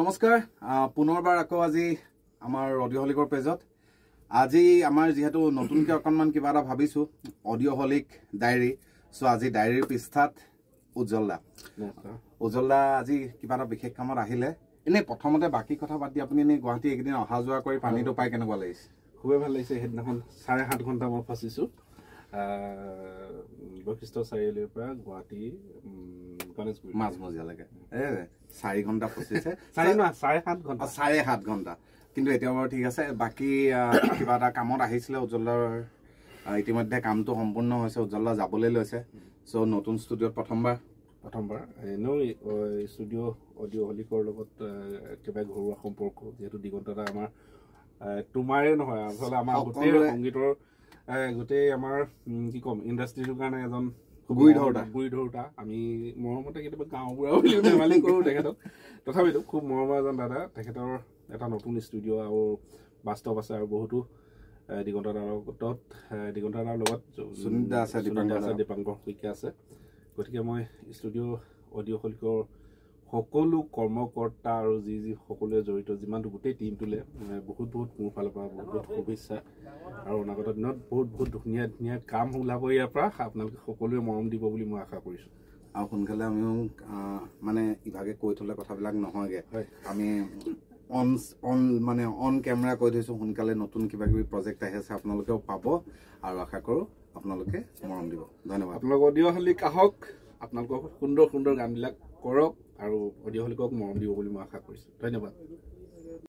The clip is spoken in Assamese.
নমস্কাৰ পুনৰবাৰ আকৌ আজি আমাৰ অডিঅ' হলিকৰ পেজত আজি আমাৰ যিহেতু নতুনকৈ অকণমান কিবা এটা ভাবিছোঁ অডিঅ' হলিক ডায়েৰী চ' আজি ডায়েৰীৰ পৃষ্ঠাত উজ্জ্বল দা উজ্জ্বল দা আজি কিবা এটা বিশেষ কামত আহিলে এনেই প্ৰথমতে বাকী কথা পাতি আপুনি এনেই গুৱাহাটী এইকেইদিন অহা যোৱা কৰি পানীটো পাই কেনেকুৱা লাগিছে খুবেই ভাল লাগিছে সেইদিনাখন চাৰে সাত ঘণ্টা মই ফাঁচিছোঁ বৈশিষ্ট চাৰিআলিৰ পৰা গুৱাহাটী গণেশগুৰি মাজমজিয়ালৈকে চাৰি ঘণ্টা পঁচিছে চাৰি নহয় চাৰে সাত ঘণ্টা চাৰে সাত ঘণ্টা কিন্তু এতিয়া বাৰু ঠিক আছে বাকী কিবা এটা কামত আহিছিলে উজ্জ্বলাৰ ইতিমধ্যে কামটো সম্পূৰ্ণ হৈছে উজ্জ্বলা যাবলৈ লৈছে চ' নতুন ষ্টুডিঅ'ত প্ৰথমবাৰ প্ৰথমবাৰ এনেও ষ্টুডিঅ' অডিঅ' হলিকৰ লগত একেবাৰে ঘৰুৱা সম্পৰ্ক যিহেতু দিগন্ত এটা আমাৰ তোমাৰে নহয় আচলতে আমাৰ গোটেই সংগীতৰ গোটেই আমাৰ কি ক'ম ইণ্ডাষ্ট্ৰীটোৰ কাৰণে এজন গুৰি গুৰি ধৰোঁতা আমি মৰমতে কেতিয়াবা গাঁৱৰ ধেমালি কৰোঁ তেখেতক তথাপিতো খুব মৰমৰ এজন দাদা তেখেতৰ এটা নতুন ষ্টুডিঅ' আৰু বাস্তৱ আছে আৰু বহুতো দিগন্ত দাদাৰ দিগন্ত দাদাৰ লগত সুনীতা আছে দীপাংকৰ শইকীয়া আছে গতিকে মই ষ্টুডিঅ' অডিঅ' শৈলীকৰ সকলো কৰ্মকৰ্তা আৰু যি যি সকলোৱে জড়িত যিমানটো গোটেই টীমটোলৈ বহুত বহুত মোৰ ফালৰ পৰা বহুত বহুত শুভেচ্ছা আৰু অনাগত দিনত বহুত বহুত ধুনীয়া ধুনীয়া কাম ওলাব ইয়াৰ পৰা আপোনালোকে সকলোৱে মৰম দিব বুলি মই আশা কৰিছোঁ আৰু সোনকালে আমিও মানে ইভাগে কৈ থ'লে কথাবিলাক নহয়গৈ আমি অন অন মানে অন কেমেৰা কৈ থৈছোঁ সোনকালে নতুন কিবা কিবি প্ৰজেক্ট আহি আছে আপোনালোকেও পাব আৰু আশা কৰোঁ আপোনালোকে মৰম দিব ধন্যবাদ আপোনালোক অডিঅ' হলিক আহক আপোনালোকক সুন্দৰ সুন্দৰ গানবিলাক কৰক আৰু অডিঅ' হলিকক মৰম দিব বুলি মই আশা কৰিছোঁ ধন্যবাদ